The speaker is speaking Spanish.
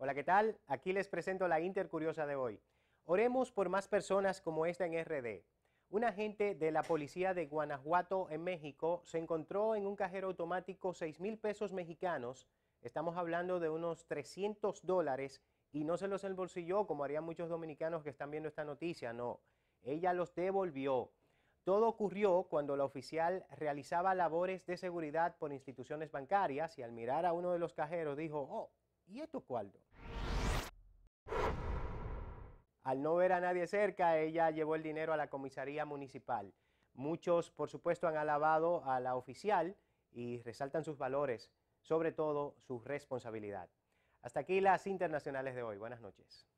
Hola, ¿qué tal? Aquí les presento la Intercuriosa de hoy. Oremos por más personas como esta en RD. Un agente de la policía de Guanajuato, en México, se encontró en un cajero automático 6 mil pesos mexicanos. Estamos hablando de unos 300 dólares y no se los embolsilló como harían muchos dominicanos que están viendo esta noticia, no. Ella los devolvió. Todo ocurrió cuando la oficial realizaba labores de seguridad por instituciones bancarias y al mirar a uno de los cajeros dijo, oh, ¿Y esto Al no ver a nadie cerca, ella llevó el dinero a la comisaría municipal. Muchos, por supuesto, han alabado a la oficial y resaltan sus valores, sobre todo su responsabilidad. Hasta aquí las internacionales de hoy. Buenas noches.